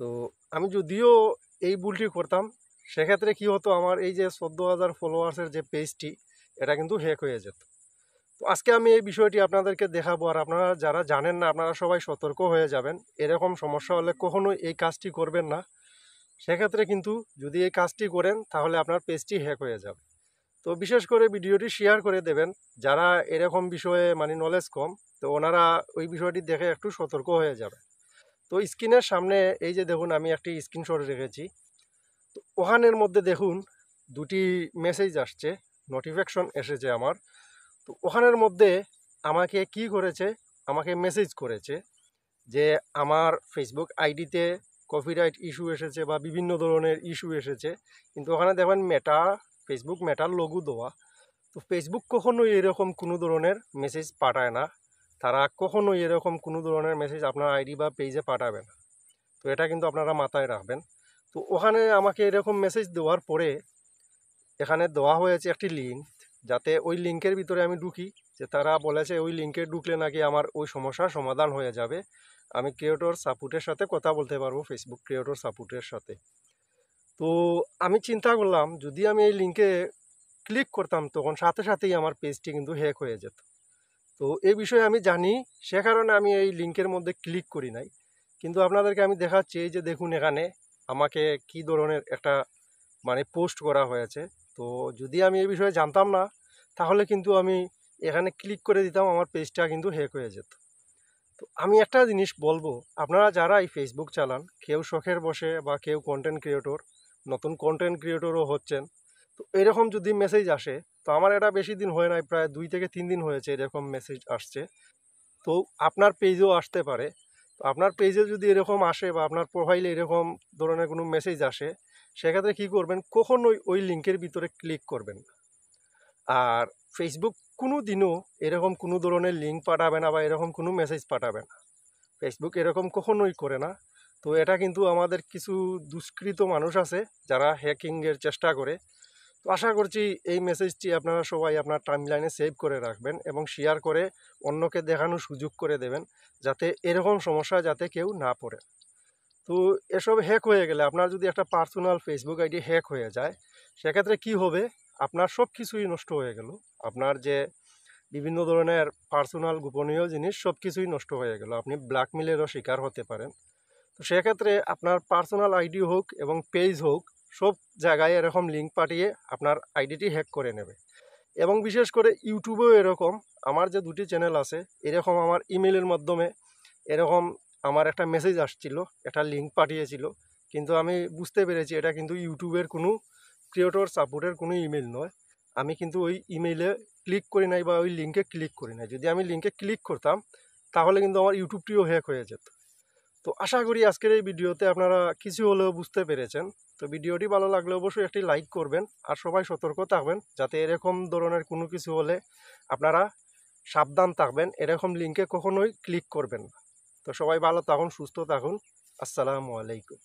তো আমি যদিও এই ভুলটি করতাম সেক্ষেত্রে কী হতো আমার এই যে চোদ্দো হাজার ফলোয়ার্সের যে পেজটি এটা কিন্তু হ্যাক হয়ে যেত তো আজকে আমি এই বিষয়টি আপনাদেরকে দেখাবো আর আপনারা যারা জানেন না আপনারা সবাই সতর্ক হয়ে যাবেন এরকম সমস্যা হলে কখনোই এই কাজটি করবেন না সেক্ষেত্রে কিন্তু যদি এই কাজটি করেন তাহলে আপনার পেজটি হ্যাক হয়ে যাবে তো বিশেষ করে ভিডিওটি শেয়ার করে দেবেন যারা এরকম বিষয়ে মানে নলেজ কম তো ওনারা ওই বিষয়টি দেখে একটু সতর্ক হয়ে যাবে তো স্ক্রিনের সামনে এই যে দেখুন আমি একটি স্ক্রিনশট রেখেছি তো ওখানের মধ্যে দেখুন দুটি মেসেজ আসছে নোটিফিকেশন এসেছে আমার তো ওখানের মধ্যে আমাকে কি করেছে আমাকে মেসেজ করেছে যে আমার ফেসবুক আইডিতে কপিরাইট ইস্যু এসেছে বা বিভিন্ন ধরনের ইস্যু এসেছে কিন্তু ওখানে দেখবেন মেটা ফেসবুক মেটার লঘু দেওয়া তো ফেসবুক কখনোই এরকম কোনো ধরনের মেসেজ পাঠায় না তারা কখনোই এরকম কোনো ধরনের মেসেজ আপনার আইডি বা পেজে পাঠাবে না তো এটা কিন্তু আপনারা মাথায় রাখবেন তো ওখানে আমাকে এরকম মেসেজ দেওয়ার পরে এখানে দেওয়া হয়েছে একটি লিঙ্ক যাতে ওই লিঙ্কের ভিতরে আমি ঢুকি যে তারা বলেছে ওই লিঙ্কে ঢুকলে নাকি আমার ওই সমস্যার সমাধান হয়ে যাবে আমি ক্রিয়েটর সাপোর্টের সাথে কথা বলতে পারবো ফেসবুক ক্রিয়েটর সাপোর্টের সাথে তো আমি চিন্তা করলাম যদি আমি এই লিঙ্কে ক্লিক করতাম তখন সাথে সাথেই আমার পেজটি কিন্তু হ্যাক হয়ে যেত তো এই বিষয়ে আমি জানি সে কারণে আমি এই লিঙ্কের মধ্যে ক্লিক করি নাই কিন্তু আপনাদেরকে আমি দেখাচ্ছি এই যে দেখুন এখানে আমাকে কি ধরনের একটা মানে পোস্ট করা হয়েছে তো যদি আমি এই বিষয়ে জানতাম না তাহলে কিন্তু আমি এখানে ক্লিক করে দিতাম আমার পেজটা কিন্তু হ্যাক হয়ে যেত তো আমি একটা জিনিস বলবো আপনারা যারা এই ফেসবুক চালান কেউ শখের বসে বা কেউ কন্টেন্ট ক্রিয়েটর নতুন কন্টেন্ট ক্রিয়েটরও হচ্ছেন তো এরকম যদি মেসেজ আসে তো আমার এটা বেশি দিন হয় নাই প্রায় দুই থেকে তিন দিন হয়েছে এরকম মেসেজ আসছে তো আপনার পেজও আসতে পারে তো আপনার পেজে যদি এরকম আসে বা আপনার প্রোফাইলে এরকম ধরনের কোনো মেসেজ আসে সেক্ষেত্রে কী করবেন কখনোই ওই লিঙ্কের ভিতরে ক্লিক করবেন আর ফেসবুক কোনো দিনও এরকম কোনো ধরনের লিঙ্ক পাঠাবে না বা এরকম কোনো মেসেজ পাঠাবে না ফেসবুক এরকম কখনোই করে না তো এটা কিন্তু আমাদের কিছু দুষ্কৃত মানুষ আছে যারা হ্যাকিংয়ের চেষ্টা করে তো আশা করছি এই মেসেজটি আপনারা সবাই আপনার টাইমলাইনে সেভ করে রাখবেন এবং শেয়ার করে অন্যকে দেখানোর সুযোগ করে দেবেন যাতে এরকম সমস্যা যাতে কেউ না পড়ে তো এসব হ্যাক হয়ে গেলে আপনার যদি একটা পার্সোনাল ফেসবুক আইডি হ্যাক হয়ে যায় সেক্ষেত্রে কি হবে আপনার সব কিছুই নষ্ট হয়ে গেল আপনার যে বিভিন্ন ধরনের পার্সোনাল গোপনীয় জিনিস সব কিছুই নষ্ট হয়ে গেল আপনি ব্ল্যাকমেলেরও শিকার হতে পারেন তো সেক্ষেত্রে আপনার পার্সোনাল আইডি হোক এবং পেজ হোক সব জায়গায় এরকম লিঙ্ক পাঠিয়ে আপনার আইডিটি হ্যাক করে নেবে এবং বিশেষ করে ইউটিউবেও এরকম আমার যে দুটি চ্যানেল আছে এরকম আমার ইমেলের মাধ্যমে এরকম আমার একটা মেসেজ আসছিল একটা লিঙ্ক পাঠিয়েছিল কিন্তু আমি বুঝতে পেরেছি এটা কিন্তু ইউটিউবের কোনো ক্রিয়েটর সাপোর্টের কোনো ইমেল নয় আমি কিন্তু ওই ইমেইলে ক্লিক করি নাই বা ওই লিঙ্কে ক্লিক করি নাই যদি আমি লিঙ্কে ক্লিক করতাম তাহলে কিন্তু আমার ইউটিউবটিও হ্যাক হয়ে যেত তো আশা করি আজকের এই ভিডিওতে আপনারা কিছু হলেও বুঝতে পেরেছেন তো ভিডিওটি ভালো লাগলে অবশ্যই একটি লাইক করবেন আর সবাই সতর্ক থাকবেন যাতে এরকম ধরনের কোনো কিছু হলে আপনারা সাবধান থাকবেন এরকম লিঙ্কে কখনোই ক্লিক করবেন না তো সবাই ভালো থাকুন সুস্থ থাকুন আসসালামু আলাইকুম